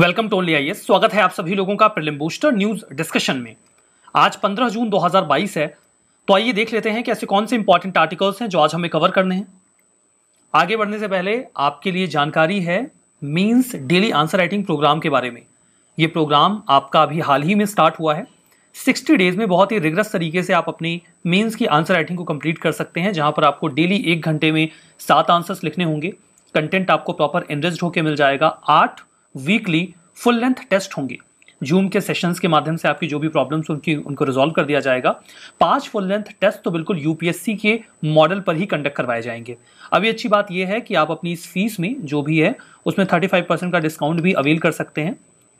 welcome to only आइए स्वागत है आप सभी लोगों का प्रिलिम बूस्टर न्यूज डिस्कशन में आज 15 जून 2022 है तो आइए देख लेते हैं कि ऐसे कौन से इंपॉर्टेंट आर्टिकल्स हैं जो आज हमें कवर करने हैं आगे बढ़ने से पहले आपके लिए जानकारी है means daily answer writing programme के बारे में ये प्रोग्राम आपका अभी हाल ही में स्टार्ट हुआ है सिक्सटी डेज में बहुत ही रिग्रस तरीके से आप अपनी मीन्स की आंसर राइटिंग को कंप्लीट कर सकते हैं जहाँ पर आपको डेली एक घंटे में सात आंसर्स लिखने होंगे कंटेंट आपको प्रॉपर एनरेज होकर मिल जाएगा आठ वीकली फुल लेंथ टेस्ट होंगे जूम के सेशंस के माध्यम से आपकी जो भी प्रॉब्लम्स उनकी उनको रिजॉल्व कर दिया जाएगा पांच फुल लेंथ टेस्ट तो बिल्कुल यूपीएससी के मॉडल पर ही कंडक्ट करवाए जाएंगे अभी अच्छी बात यह है कि आप अपनी इस फीस में जो भी है उसमें थर्टी फाइव परसेंट का डिस्काउंट भी अवेल कर सकते हैं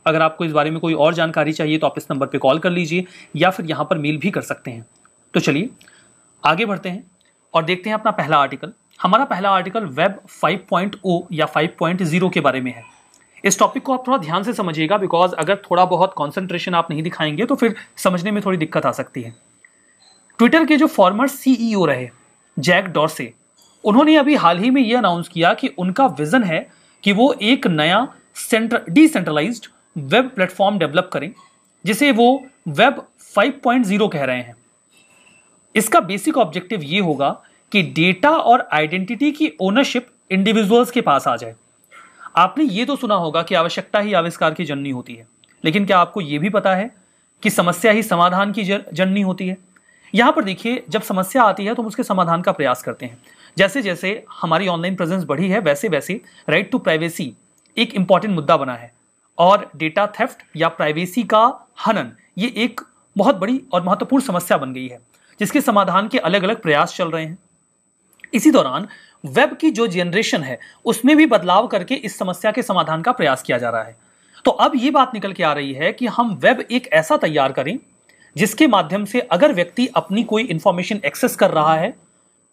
अगर आपको इस बारे में कोई और जानकारी चाहिए तो आप इस नंबर पर कॉल कर लीजिए या फिर यहाँ पर मेल भी कर सकते हैं तो चलिए आगे बढ़ते हैं और देखते हैं अपना पहला आर्टिकल हमारा पहला आर्टिकल वेब 5.0 या 5.0 के बारे में है इस टॉपिक को आप थोड़ा ध्यान से समझिएगा बिकॉज अगर थोड़ा बहुत कॉन्सेंट्रेशन आप नहीं दिखाएंगे तो फिर समझने में थोड़ी दिक्कत आ सकती है ट्विटर के जो फॉर्मर सीईओ e रहे जैक डॉर्से उन्होंने अभी हाल ही में यह अनाउंस किया कि उनका विजन है कि वो एक नया सेंट्र डिसेंट्रलाइज वेब प्लेटफॉर्म डेवलप करें जिसे वो वेब 5.0 कह रहे हैं इसका बेसिक ऑब्जेक्टिव ये होगा कि डेटा और आइडेंटिटी की ओनरशिप इंडिविजुअल्स के पास आ जाए आपने ये तो सुना होगा कि आवश्यकता ही आविष्कार की जननी होती है लेकिन क्या आपको ये भी पता है कि समस्या ही समाधान की जननी होती है यहाँ पर देखिए जब समस्या आती है तो हम उसके समाधान का प्रयास करते हैं जैसे जैसे हमारी ऑनलाइन प्रेजेंस बढ़ी है वैसे वैसे राइट टू प्राइवेसी एक इंपॉर्टेंट मुद्दा बना है और डेटा थेफ्ट या प्राइवेसी का हनन ये एक बहुत बड़ी और महत्वपूर्ण समस्या बन गई है जिसके समाधान के अलग अलग प्रयास चल रहे हैं इसी दौरान वेब की जो जनरेशन है उसमें भी बदलाव करके इस समस्या के समाधान का प्रयास किया जा रहा है तो अब ये बात निकल के आ रही है कि हम वेब एक ऐसा तैयार करें जिसके माध्यम से अगर व्यक्ति अपनी कोई इंफॉर्मेशन एक्सेस कर रहा है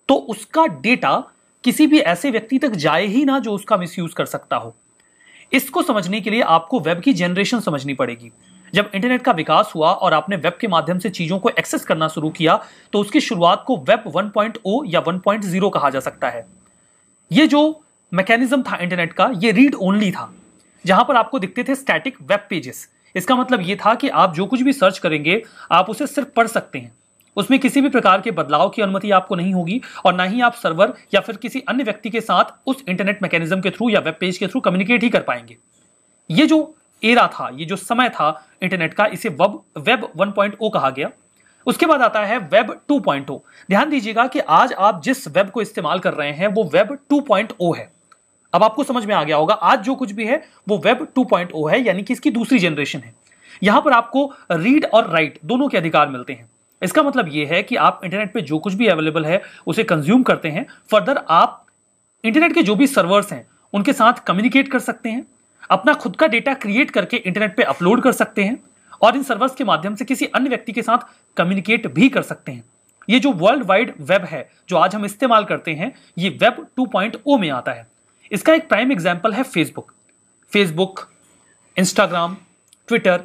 तो उसका डेटा किसी भी ऐसे व्यक्ति तक जाए ही ना जो उसका मिसयूज कर सकता हो इसको समझने के लिए आपको वेब की जनरेशन समझनी पड़ेगी जब इंटरनेट का विकास हुआ और आपने वेब के माध्यम से चीज़ों को एक्सेस करना शुरू किया तो उसकी शुरुआत को वेब 1.0 या 1.0 कहा जा सकता है ये जो मैकेनिज्म था इंटरनेट का ये रीड ओनली था जहां पर आपको दिखते थे स्टैटिक वेब पेजेस इसका मतलब ये था कि आप जो कुछ भी सर्च करेंगे आप उसे सिर्फ पढ़ सकते हैं उसमें किसी भी प्रकार के बदलाव की अनुमति आपको नहीं होगी और ना ही आप सर्वर या फिर किसी अन्य व्यक्ति के साथ उस इंटरनेट मैकेनिज्म के थ्रू या वेब पेज के थ्रू कम्युनिकेट ही कर पाएंगे ये जो एरा था ये जो समय था इंटरनेट का इसे वेब वेब 1.0 कहा गया उसके बाद आता है वेब 2.0 ध्यान दीजिएगा कि आज आप जिस वेब को इस्तेमाल कर रहे हैं वो वेब 2.0 है अब आपको समझ में आ गया होगा आज जो कुछ भी है वो वेब 2.0 है यानी कि इसकी दूसरी जनरेशन है यहां पर आपको रीड और राइट दोनों के अधिकार मिलते हैं इसका मतलब यह है कि आप इंटरनेट पे जो कुछ भी अवेलेबल है उसे कंज्यूम करते हैं फर्दर आप इंटरनेट के जो भी सर्वर्स हैं उनके साथ कम्युनिकेट कर सकते हैं अपना खुद का डेटा क्रिएट करके इंटरनेट पे अपलोड कर सकते हैं और इन सर्वर्स के माध्यम से किसी अन्य व्यक्ति के साथ कम्युनिकेट भी कर सकते हैं ये जो वर्ल्ड वाइड वेब है जो आज हम इस्तेमाल करते हैं ये वेब 2.0 में आता है इसका एक प्राइम एग्जाम्पल है फेसबुक फेसबुक इंस्टाग्राम ट्विटर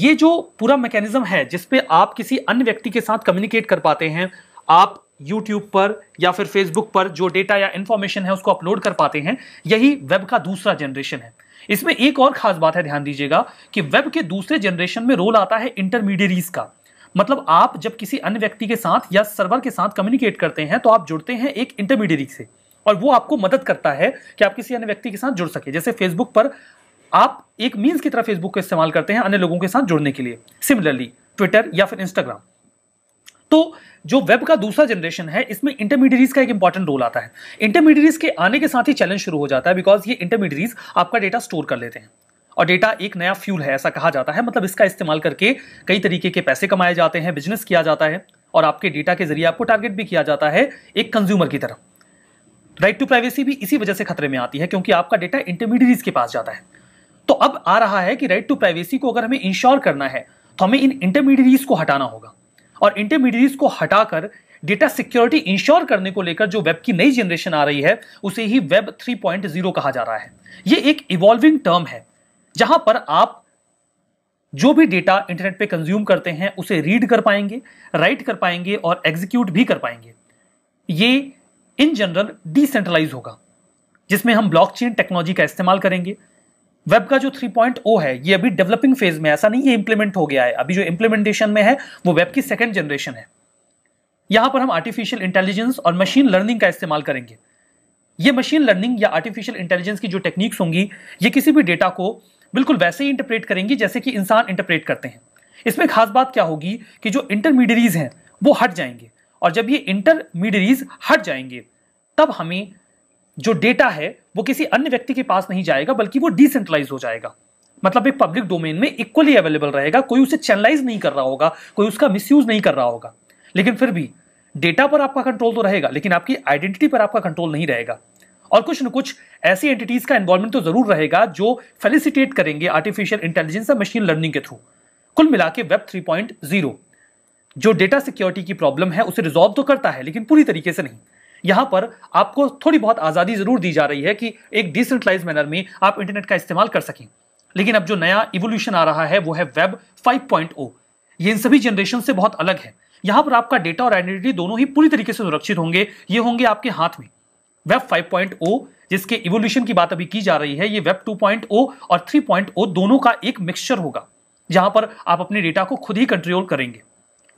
ये जो पूरा मैकेनिज्म है जिसपे आप किसी अन्य व्यक्ति के साथ कम्युनिकेट कर पाते हैं आप यूट्यूब पर या फिर फेसबुक पर जो डेटा या इंफॉर्मेशन है उसको अपलोड कर पाते हैं यही वेब का दूसरा जनरेशन है इसमें एक और खास बात है ध्यान दीजिएगा कि वेब के दूसरे जनरेशन में रोल आता है इंटरमीडियरीज का मतलब आप जब किसी अन्य व्यक्ति के साथ या सर्वर के साथ कम्युनिकेट करते हैं तो आप जुड़ते हैं एक इंटरमीडियरी से और वो आपको मदद करता है कि आप किसी अन्य व्यक्ति के साथ जुड़ सके जैसे फेसबुक पर आप एक मीन्स की तरह फेसबुक का इस्तेमाल करते हैं अन्य लोगों के साथ जुड़ने के लिए सिमिलरली ट्विटर या फिर इंस्टाग्राम तो जो वेब का दूसरा जनरेशन है इसमें इंटरमीडियरीज का एक इंपॉर्टेंट रोल आता है इंटरमीडियरीज के आने के साथ ही चैलेंज शुरू हो जाता है बिकॉज ये इंटरमीडियरीज आपका डेटा स्टोर कर लेते हैं और डेटा एक नया फ्यूल है ऐसा कहा जाता है मतलब इसका इस्तेमाल करके कई तरीके के पैसे कमाए जाते हैं बिजनेस किया जाता है और आपके डेटा के जरिए आपको टारगेट भी किया जाता है एक कंज्यूमर की तरफ राइट टू प्राइवेसी भी इसी वजह से खतरे में आती है क्योंकि आपका डेटा इंटरमीडियरीज के पास जाता है तो अब आ रहा है कि राइट टू प्राइवेसी को अगर हमें इंश्योर करना है तो हमें इन इंटरमीडियरीज को हटाना होगा और इंटरमीडिएट्स को हटाकर डेटा सिक्योरिटी इंश्योर करने को लेकर जो वेब की नई जनरेशन आ रही है उसे ही वेब 3.0 कहा जा रहा है ये एक इवॉल्विंग टर्म है जहां पर आप जो भी डेटा इंटरनेट पे कंज्यूम करते हैं उसे रीड कर पाएंगे राइट कर पाएंगे और एग्जीक्यूट भी कर पाएंगे ये इन जनरल डिसेंट्रलाइज होगा जिसमें हम ब्लॉकचेन टेक्नोलॉजी का इस्तेमाल करेंगे वेब का जो 3.0 है ये अभी डेवलपिंग फेज में ऐसा नहीं है इंप्लीमेंट हो गया है अभी जो इंप्लीमेंटेशन में है वो वेब की सेकेंड जनरेशन है यहां पर हम आर्टिफिशियल इंटेलिजेंस और मशीन लर्निंग का इस्तेमाल करेंगे ये मशीन लर्निंग या आर्टिफिशियल इंटेलिजेंस की जो टेक्निक्स होंगी ये किसी भी डेटा को बिल्कुल वैसे ही इंटरप्रेट करेंगी जैसे कि इंसान इंटरप्रेट करते हैं इसमें खास बात क्या होगी कि जो इंटरमीडियरीज हैं वो हट जाएंगे और जब ये इंटरमीडियरीज हट जाएंगे तब हमें जो डेटा है वो किसी अन्य व्यक्ति के पास नहीं जाएगा बल्कि वो डिसेंट्रलाइज हो जाएगा मतलब एक पब्लिक डोमेन में इक्वली अवेलेबल रहेगा कोई उसे चैनलाइज नहीं कर रहा होगा कोई उसका मिस नहीं कर रहा होगा लेकिन फिर भी डेटा पर आपका कंट्रोल तो रहेगा लेकिन आपकी आइडेंटिटी पर आपका कंट्रोल नहीं रहेगा और कुछ न कुछ ऐसी एंटिटीज का इन्वॉल्वमेंट तो जरूर रहेगा जो फेलिसिटेट करेंगे आर्टिफिशियल इंटेलिजेंस या मशीन लर्निंग के थ्रू कुल मिला के वेब थ्री जो डेटा सिक्योरिटी की प्रॉब्लम है उसे रिजॉल्व तो करता है लेकिन पूरी तरीके से नहीं यहां पर आपको थोड़ी बहुत आज़ादी ज़रूर दी जा रही है कि एक डिसेंट्रलाइज मैनर में आप इंटरनेट का इस्तेमाल कर सकें लेकिन अब जो नया इवोल्यूशन आ रहा है वो है वेब 5.0 ये इन सभी जनरेशन से बहुत अलग है यहां पर आपका डेटा और आइडेंटिटी दोनों ही पूरी तरीके से सुरक्षित होंगे ये होंगे आपके हाथ में वेब 5.0 जिसके इवोल्यूशन की बात अभी की जा रही है ये वेब 2.0 और 3.0 दोनों का एक मिक्सचर होगा जहां पर आप अपने डेटा को खुद ही कंट्रोल करेंगे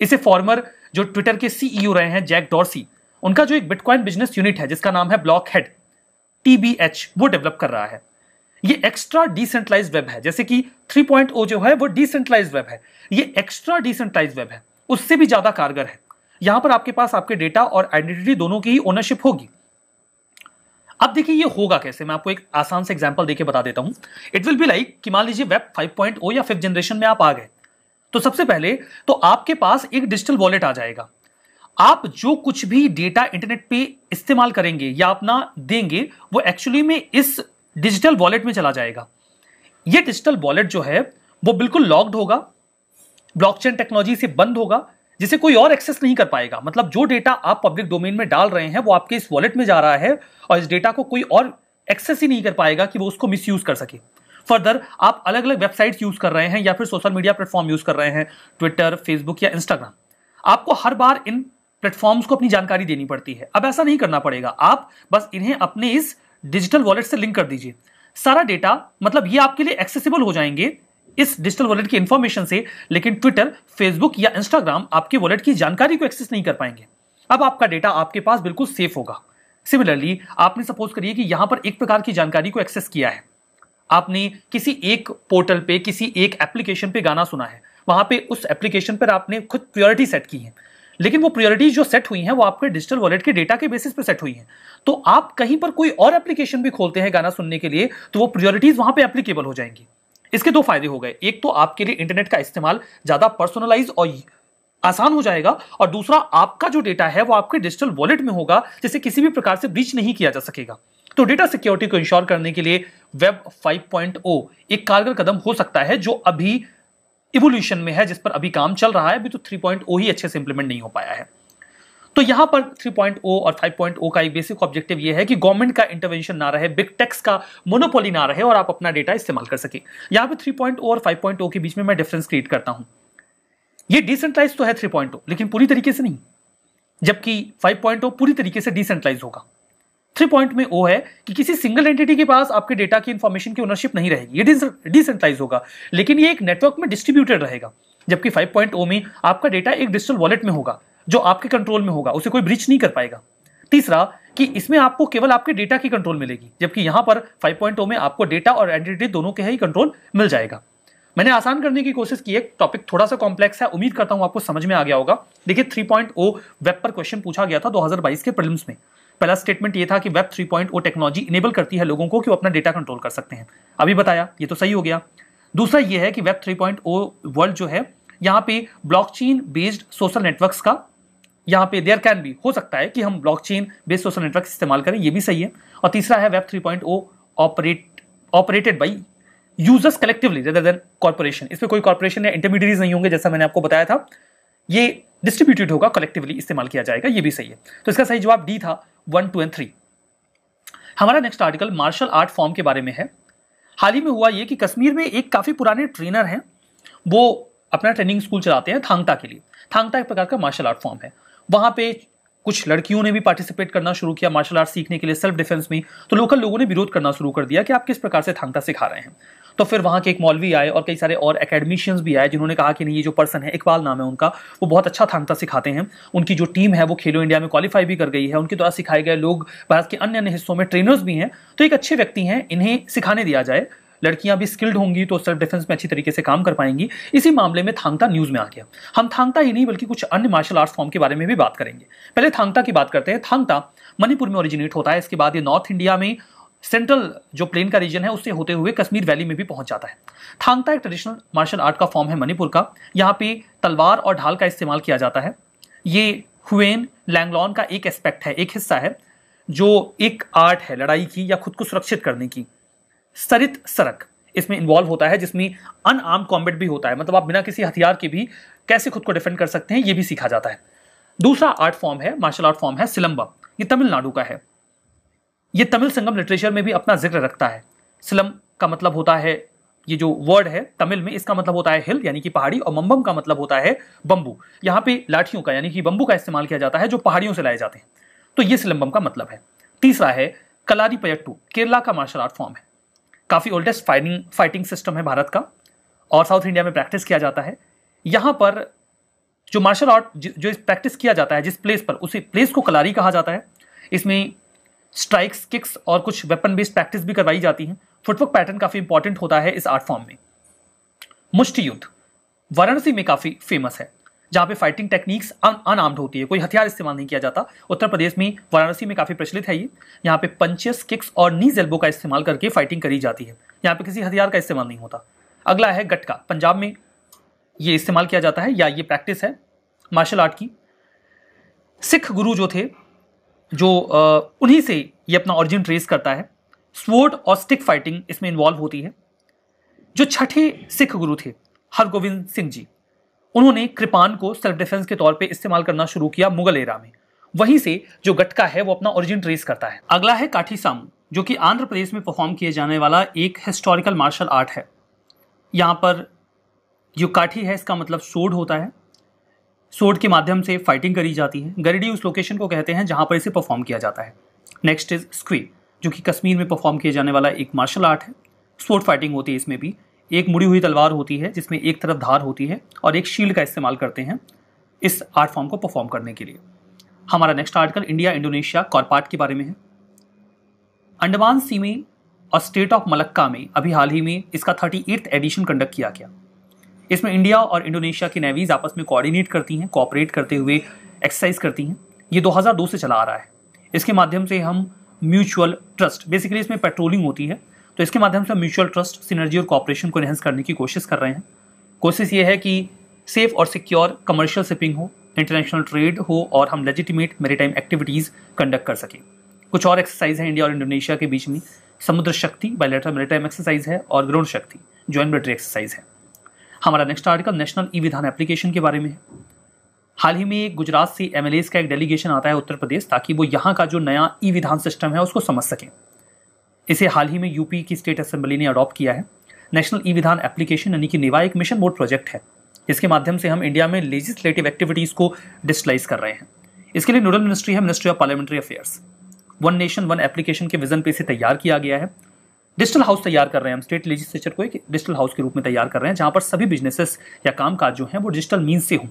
इसे फॉर्मर जो ट्विटर के सीईओ e रहे हैं जैक डॉर्सी उनका जो एक बिटकॉइन बिजनेस यूनिट है जिसका नाम है ब्लॉक हेड टीबीएच वो डेवलप कर रहा है ये एक्स्ट्रा डिसेंट्रलाइज वेब है जैसे कि 3.0 जो है वो डिसेंट्रलाइज वेब है ये एक्स्ट्रा डिसेंट्रलाइज वेब है उससे भी ज्यादा कारगर है यहां पर आपके पास आपके डेटा और आइडेंटिटी दोनों की ही ओनरशिप होगी अब देखिए ये होगा कैसे मैं आपको एक आसान से एग्जाम्पल देकर बता देता हूं इट विल बी लाइक कि मान लीजिए वेब फाइव oh या फिफ्थ जनरेशन में आप आ गए तो सबसे पहले तो आपके पास एक डिजिटल वॉलेट आ जाएगा आप जो कुछ भी डेटा इंटरनेट पे इस्तेमाल करेंगे या अपना देंगे वो एक्चुअली में इस डिजिटल वॉलेट में चला जाएगा ये डिजिटल वॉलेट जो है वो बिल्कुल लॉक्ड होगा ब्लॉकचेन टेक्नोलॉजी से बंद होगा जिसे कोई और एक्सेस नहीं कर पाएगा मतलब जो डेटा आप पब्लिक डोमेन में डाल रहे हैं वो आपके इस वॉलेट में जा रहा है और इस डेटा को कोई और एक्सेस ही नहीं कर पाएगा कि वो उसको मिस कर सके फर्दर आप अलग अलग वेबसाइट्स यूज़ कर रहे हैं या फिर सोशल मीडिया प्लेटफॉर्म यूज़ कर रहे हैं ट्विटर फेसबुक या इंस्टाग्राम आपको हर बार इन प्लेटफॉर्म्स को अपनी जानकारी देनी पड़ती है अब ऐसा नहीं करना पड़ेगा आप बस इन्हें अपने इस डिजिटल वॉलेट से लिंक कर दीजिए सारा डेटा मतलब ये आपके लिए एक्सेसिबल हो जाएंगे इस डिजिटल वॉलेट की इंफॉर्मेशन से लेकिन ट्विटर फेसबुक या इंस्टाग्राम आपके वॉलेट की जानकारी को एक्सेस नहीं कर पाएंगे अब आपका डेटा आपके पास बिल्कुल सेफ होगा सिमिलरली आपने सपोज करिए कि यहां पर एक प्रकार की जानकारी को एक्सेस किया है आपने किसी एक पोर्टल पे किसी एक एप्लीकेशन पे गाना सुना है वहां पे उस एप्लीकेशन पर आपने खुद प्योरिटी सेट की है लेकिन वो प्रायोरिटीज जो सेट हुई हैं वो आपके डिजिटल वॉलेट के डेटा के बेसिस पे सेट हुई हैं तो आप कहीं पर कोई और एप्लीकेशन भी खोलते हैं गाना सुनने के लिए तो वो प्रायोरिटीज वहां पे एप्लीकेबल हो जाएंगी इसके दो फायदे हो गए एक तो आपके लिए इंटरनेट का इस्तेमाल ज्यादा पर्सनलाइज और आसान हो जाएगा और दूसरा आपका जो डेटा है वो आपके डिजिटल वॉलेट में होगा जिसे किसी भी प्रकार से ब्रीच नहीं किया जा सकेगा तो डेटा सिक्योरिटी को इंश्योर करने के लिए वेब 5.0 एक कारगर कदम हो सकता है जो अभी इवोल्यूशन में है जिस पर अभी काम चल रहा है अभी तो ओ oh ही अच्छे से इंप्लीमेंट नहीं हो पाया है तो यहां पर ओ oh और ओ oh का एक बेसिक ऑब्जेक्टिव यह है कि गवर्नमेंट का इंटरवेंशन ना रहे बिग टेक्स का मोनोपोली ना रहे और आप अपना डेटा इस्तेमाल कर सके यहां पर थ्री पॉइंट ओ और फाइव पॉइंट ओ के बीच में मैं डिफरेंस क्रिएट करता हूं ये डिसेंट्रलाइज तो है थ्री पॉइंट ओ लेकिन पूरी तरीके से नहीं जबकि फाइव पॉइंट ओ पूरी तरीके से डिसेंट्रलाइज होगा थ्री पॉइंट में वो है कि किसी सिंगल एंटिटी के पास आपके डेटा की इन्फॉर्मेशन की ओनरशिप नहीं रहेगी ये डिसेंट्रलाइज होगा लेकिन ये एक नेटवर्क में डिस्ट्रीब्यूटेड रहेगा जबकि फाइव पॉइंट ओ में आपका डेटा एक डिजिटल वॉलेट में होगा जो आपके कंट्रोल में होगा उसे कोई ब्रीच नहीं कर पाएगा तीसरा कि इसमें आपको केवल आपके डेटा की कंट्रोल मिलेगी जबकि यहाँ पर फाइव पॉइंट ओ में आपको डेटा और एंटिटी दोनों के ही कंट्रोल मिल जाएगा मैंने आसान करने की कोशिश की एक टॉपिक थोड़ा सा कॉम्प्लेक्स है उम्मीद करता हूँ आपको समझ में आ गया होगा देखिए थ्री पॉइंट ओ वेब पर क्वेश्चन पूछा गया था 2022 के प्रिलिम्स में पहला स्टेटमेंट ये था कि web three point technology enable करती है लोगों को कि वो अपना डेटा कंट्रोल कर सकते हैं अभी बताया ये तो सही हो गया दूसरा ये है कि वेब 3.0 वर्ल्ड जो है यहाँ पे ब्लॉकचेन बेस्ड सोशल नेटवर्क्स का यहाँ पे देयर कैन भी हो सकता है कि हम ब्लॉकचेन बेस्ड सोशल नेटवर्क इस्तेमाल करें ये भी सही है और तीसरा है web O operate operated by users collectively rather than corporation इसमें कोई कॉरपोरेशन या इंटरमीडियरीज नहीं होंगे जैसा मैंने आपको बताया था ये डिस्ट्रीब्यूटेड होगा कलेक्टिवली इस्तेमाल किया जाएगा ये भी सही है तो इसका सही जवाब डी था वन टू एंड थ्री हमारा next article martial art form के बारे में है हाल ही में हुआ ये कि कश्मीर में एक काफ़ी पुराने ट्रेनर हैं वो अपना ट्रेनिंग स्कूल चलाते हैं थांगता के लिए थांगता एक प्रकार का मार्शल आर्ट फॉर्म है वहाँ पे कुछ लड़कियों ने भी पार्टिसिपेट करना शुरू किया मार्शल आर्ट सीखने के लिए सेल्फ डिफेंस में तो लोकल लोगों ने विरोध करना शुरू कर दिया कि आप किस प्रकार से थांगता सिखा रहे हैं तो फिर वहाँ के एक मौलवी आए और कई सारे और एकेडमिशियंस भी आए जिन्होंने कहा कि नहीं ये जो पर्सन है इकबाल नाम है उनका वो बहुत अच्छा थानता सिखाते हैं उनकी जो टीम है वो खेलो इंडिया में क्वालिफाई भी कर गई है उनके द्वारा सिखाए गए लोग भारत के अन्य अन्य हिस्सों में ट्रेनर्स भी हैं तो एक अच्छे व्यक्ति हैं इन्हें सिखाने दिया जाए लड़कियां भी स्किल्ड होंगी तो सेल्फ डिफेंस में अच्छी तरीके से काम कर पाएंगी इसी मामले में थांगता न्यूज में आ गया हम थांगता ही नहीं बल्कि कुछ अन्य मार्शल आर्ट्स फॉर्म के बारे में भी बात करेंगे पहले थांगता की बात करते हैं थांगता मणिपुर में ओरिजिनेट होता है इसके बाद ये नॉर्थ इंडिया में सेंट्रल जो प्लेन का रीजन है उससे होते हुए कश्मीर वैली में भी पहुंच जाता है थांगता एक ट्रेडिशनल मार्शल आर्ट का फॉर्म है मणिपुर का यहाँ पे तलवार और ढाल का इस्तेमाल किया जाता है ये हुएन लैंगलॉन का एक एस्पेक्ट है एक हिस्सा है जो एक आर्ट है लड़ाई की या खुद को सुरक्षित करने की सरित सरक इसमें इन्वॉल्व होता है जिसमें अनआर्म कॉम्बेट भी होता है मतलब आप बिना किसी हथियार के भी कैसे खुद को डिफेंड कर सकते हैं ये भी सीखा जाता है दूसरा आर्ट फॉर्म है मार्शल आर्ट फॉर्म है सिलम्बा ये तमिलनाडु का है ये तमिल संगम लिटरेचर में भी अपना जिक्र रखता है सिलम का मतलब होता है ये जो वर्ड है तमिल में इसका मतलब होता है हिल यानी कि पहाड़ी और मम्बम का मतलब होता है बम्बू यहाँ पे लाठियों का यानी कि बम्बू का इस्तेमाल किया जाता है जो पहाड़ियों से लाए जाते हैं तो ये सिलम्बम का मतलब है तीसरा है कलारी पयट्टू केरला का मार्शल आर्ट फॉर्म है काफ़ी ओल्डेस्ट फाइटिंग फाइटिंग सिस्टम है भारत का और साउथ इंडिया में प्रैक्टिस किया जाता है यहाँ पर जो मार्शल आर्ट जो इस प्रैक्टिस किया जाता है जिस प्लेस पर उसी प्लेस को कलारी कहा जाता है इसमें स्ट्राइक्स किक्स और कुछ वेपन बेस्ड प्रैक्टिस भी करवाई जाती है फुटवर्क पैटर्न काफ़ी इंपॉर्टेंट होता है इस आर्ट फॉर्म में मुष्टि युद्ध वाराणसी में काफ़ी फेमस है जहां पे फाइटिंग टेक्निक्स अनआर्म्ड होती है कोई हथियार इस्तेमाल नहीं किया जाता उत्तर प्रदेश में वाराणसी में काफ़ी प्रचलित है ये यहाँ पे पंचेस किक्स और नीज एल्बो का इस्तेमाल करके फाइटिंग करी जाती है यहाँ पे किसी हथियार का इस्तेमाल नहीं होता अगला है गटका पंजाब में ये इस्तेमाल किया जाता है या ये प्रैक्टिस है मार्शल आर्ट की सिख गुरु जो थे जो उन्हीं से ये अपना ऑरिजिन ट्रेस करता है स्वोर्ड और स्टिक फाइटिंग इसमें इन्वॉल्व होती है जो छठे सिख गुरु थे हरगोविंद सिंह जी उन्होंने कृपान को सेल्फ डिफेंस के तौर पे इस्तेमाल करना शुरू किया मुगल एरा में वहीं से जो गटका है वो अपना ओरिजिन ट्रेस करता है अगला है काठी सामू जो कि आंध्र प्रदेश में परफॉर्म किए जाने वाला एक हिस्टोरिकल मार्शल आर्ट है यहाँ पर जो काठी है इसका मतलब सोड होता है सोर्ड के माध्यम से फाइटिंग करी जाती है गरीडी उस लोकेशन को कहते हैं जहाँ पर इसे परफॉर्म किया जाता है नेक्स्ट इज स्क्वी जो कि कश्मीर में परफॉर्म किया जाने वाला एक मार्शल आर्ट है स्पोर्ट फाइटिंग होती है इसमें भी एक मुड़ी हुई तलवार होती है जिसमें एक तरफ धार होती है और एक शील्ड का इस्तेमाल करते हैं इस आर्ट फॉर्म को परफॉर्म करने के लिए हमारा next article India Indonesia CORPAT के बारे में है अंडमान सीमे और स्टेट ऑफ मलक्का में अभी हाल ही में इसका थर्टी एडिशन कंडक्ट किया गया इसमें इंडिया और इंडोनेशिया की नेवीज आपस में कोऑर्डिनेट करती हैं कॉपरेट करते हुए एक्सरसाइज करती हैं ये 2002 से चला आ रहा है इसके माध्यम से हम म्यूचुअल ट्रस्ट बेसिकली इसमें पेट्रोलिंग होती है तो इसके माध्यम से हम म्यूचुअल ट्रस्ट सिनर्जी और कॉपरेशन को एनहेंस करने की कोशिश कर रहे हैं कोशिश ये है कि सेफ और सिक्योर कमर्शियल शिपिंग हो इंटरनेशनल ट्रेड हो और हम लेजिटिमेट मेरीटाइम एक्टिविटीज़ कंडक्ट कर सकें कुछ और एक्सरसाइज है इंडिया और इंडोनेशिया के बीच में समुद्र शक्ति बायोलेटर मेरीटाइम एक्सरसाइज है और ग्राउंड शक्ति ज्वाइंट मिलिट्री एक्सरसाइज है हमारा नेक्स्ट आर्टिकल नेशनल ई विधान एप्लीकेशन के बारे में है हाल ही में गुजरात से एम का एक डेलीगेशन आता है उत्तर प्रदेश ताकि वो यहाँ का जो नया ई विधान सिस्टम है उसको समझ सकें इसे हाल ही में यूपी की स्टेट असेंबली ने अडॉप्ट किया है नेशनल ई विधान एप्लीकेशन यानी कि नेवा एक मिशन बोर्ड प्रोजेक्ट है जिसके माध्यम से हम इंडिया में लेजिस्लेटिव एक्टिविटीज़ को डिजिटलाइज कर रहे हैं इसके लिए नोडल मिनिस्ट्री है ministry of parliamentary affairs one nation one application के विजन पे इसे तैयार किया गया है डिजिटल हाउस तैयार कर रहे हैं हम स्टेट लेजिस्लेचर को एक डिजिटल हाउस के रूप में तैयार कर रहे हैं जहाँ पर सभी बिजनेसेस या काम काज जो हैं वो डिजिटल मीन से हों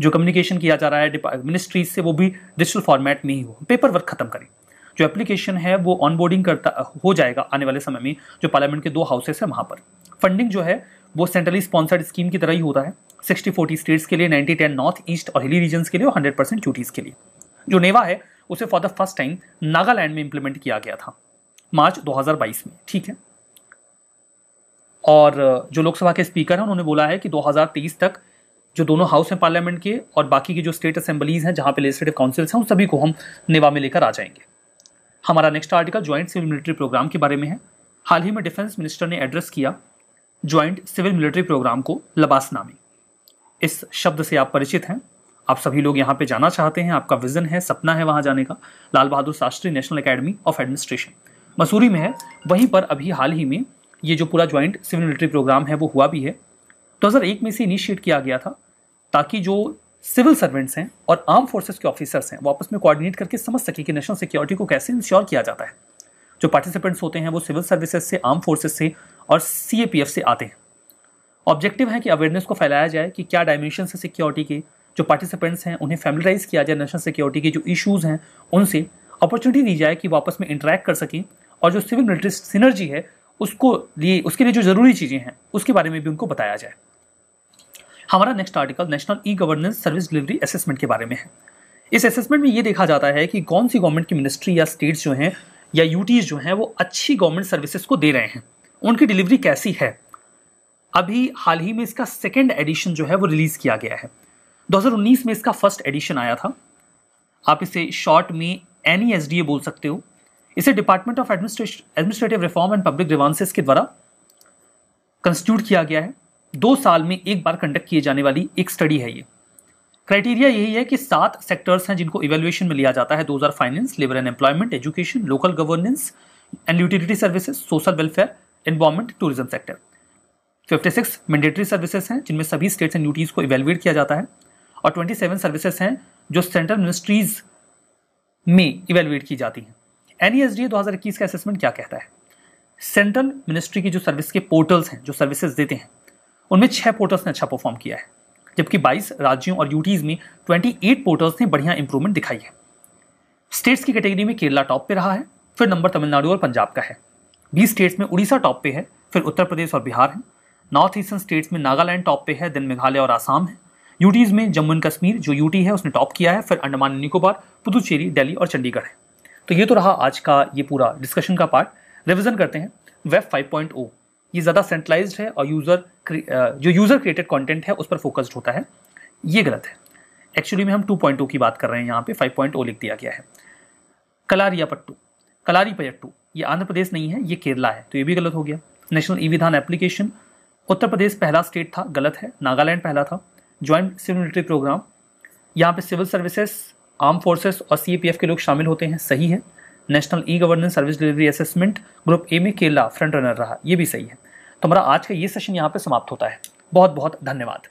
जो कम्युनिकेशन किया जा रहा है मिनिस्ट्रीज से वो भी डिजिटल फॉर्मेट में ही हो पेपर वर्क खत्म करें जो एप्लीकेशन है वो ऑनबोर्डिंग करता हो जाएगा आने वाले समय में जो पार्लियामेंट के दो हाउसेस हैं वहाँ पर फंडिंग जो है वो सेंट्रली स्पॉन्सर्ड स्कीम की तरह ही होता है सिक्सटी फोर्टी स्टेट्स के लिए नाइन्टी टेन नॉर्थ ईस्ट और हिली रीजन के लिए और हंड्रेड परसेंट ड्यूटीज़ के लिए जो नेवा है उसे for the first time Nagaland में इंप्लीमेंट किया गया था मार्च 2022 में ठीक है और जो लोकसभा के स्पीकर हैं उन्होंने बोला है कि 2023 तक जो दोनों हाउस हैं पार्लियामेंट के और बाकी की जो स्टेट असेंबलीज हैं जहाँ पे लेजिस्लेटिव काउंसिल्स हैं उन सभी को हम नेवा में लेकर आ जाएंगे हमारा next article joint civil military programme के बारे में है हाल ही में डिफेंस मिनिस्टर ने एड्रेस किया ज्वाइंट सिविल मिलिट्री प्रोग्राम को लबासना में इस शब्द से आप परिचित हैं आप सभी लोग यहाँ पे जाना चाहते हैं आपका विजन है सपना है वहाँ जाने का Lal Bahadur Shastri National Academy of Administration Mussoorie में है वहीं पर अभी हाल ही में ये जो पूरा ज्वाइंट सिविल मिलिट्री प्रोग्राम है वो हुआ भी है एक में इसे इनिशिएट किया गया था ताकि जो सिविल सर्वेंट्स हैं और आर्म फोर्सेस के ऑफिसर्स हैं वो आपस में कोऑर्डिनेट करके समझ सके कि नेशनल सिक्योरिटी को कैसे इंश्योर किया जाता है जो पार्टिसिपेंट्स होते हैं वो सिविल सर्विसेज से आर्म फोर्सेस से और सी से आते हैं ऑब्जेक्टिव है कि अवेयरनेस को फैलाया जाए कि क्या डायमेंशन है सिक्योरिटी के जो पार्टिसिपेंट्स हैं उन्हें फैमिलाइज किया जाए नेशनल सिक्योरिटी के जो इशूज़ हैं उनसे अपॉर्चुनिटी दी जाए कि वापस में इंटरेक्ट कर सकें और जो सिविल मिलिट्री सिनर्जी है उसको लिए उसके लिए जो ज़रूरी चीज़ें हैं उसके बारे में भी उनको बताया जाए हमारा next article national e governance service delivery assessment के बारे में है इस असेसमेंट में ये देखा जाता है कि कौन सी गवर्नमेंट की मिनिस्ट्री या स्टेट्स जो हैं या यूटीज जो हैं वो अच्छी गवर्नमेंट सर्विसेज को दे रहे हैं उनकी डिलीवरी कैसी है अभी हाल ही में इसका सेकेंड एडिशन जो है वो रिलीज़ किया गया है 2019 में इसका फर्स्ट एडिशन आया था आप इसे शॉर्ट में एन e बोल सकते हो इसे department of administrative reform and public grievances के द्वारा कंस्टिट्यूट किया गया है दो साल में एक बार कंडक्ट किए जाने वाली एक स्टडी है ये क्राइटेरिया यही है कि सात सेक्टर्स हैं जिनको इवेल्युएशन में लिया जाता है दो are finance labour and employment education local governance and utility services social welfare environment tourism sector 56 mandatory services हैं जिनमें सभी स्टेट्स एंड यूटीज को इवेल्युएट किया जाता है और 27 सर्विसेज हैं जो सेंट्रल मिनिस्ट्रीज में इवेल्युएट की जाती हैं एन ई एस डी दो हज़ार इक्कीस का असेसमेंट क्या कहता है सेंट्रल मिनिस्ट्री की जो सर्विस के पोर्टल्स हैं जो सर्विसेज देते हैं उनमें छः पोर्टल्स ने अच्छा परफॉर्म किया है जबकि 22 राज्यों और यूटीज़ में 28 पोर्टल्स ने बढ़िया इंप्रूवमेंट दिखाई है स्टेट्स की कैटेगरी में केरला टॉप पे रहा है फिर नंबर तमिलनाडु और पंजाब का है बीस स्टेट्स में उड़ीसा टॉप पे है फिर उत्तर प्रदेश और बिहार है नॉर्थ ईस्टर्न स्टेट्स में नागालैंड टॉप पे है देन मेघालय और आसाम है यूटीज़ में जम्मू एंड कश्मीर जो यूटी है उसने टॉप किया है फिर अंडमान निकोबार पुदुचेरी दिल्ली और चंडीगढ़ है तो ये तो रहा आज का ये पूरा डिस्कशन का पार्ट रिविजन करते हैं वेब 5.0 ये ज़्यादा सेंट्रलाइज है और यूज़र जो यूज़र क्रिएटेड कंटेंट है उस पर फोकस्ड होता है ये गलत है एक्चुअली में हम 2.0 की बात कर रहे हैं यहाँ पे 5.0 लिख दिया गया है कलारिया पट्टू कलारी पयट्टू ये आंध्र प्रदेश नहीं है ये केरला है तो ये भी गलत हो गया नेशनल ई विधान एप्लीकेशन उत्तर प्रदेश पहला स्टेट था गलत है नागालैंड पहला था ज्वाइंट सिविल मिलिट्री प्रोग्राम यहाँ पे सिविल सर्विसेज आर्म फोर्सेस और सीएपीएफ के लोग शामिल होते हैं सही है national e governance service delivery assessment group A में केला फ्रंट रनर रहा ये भी सही है तो हमारा आज का ये सेशन यहाँ पे समाप्त होता है बहुत बहुत धन्यवाद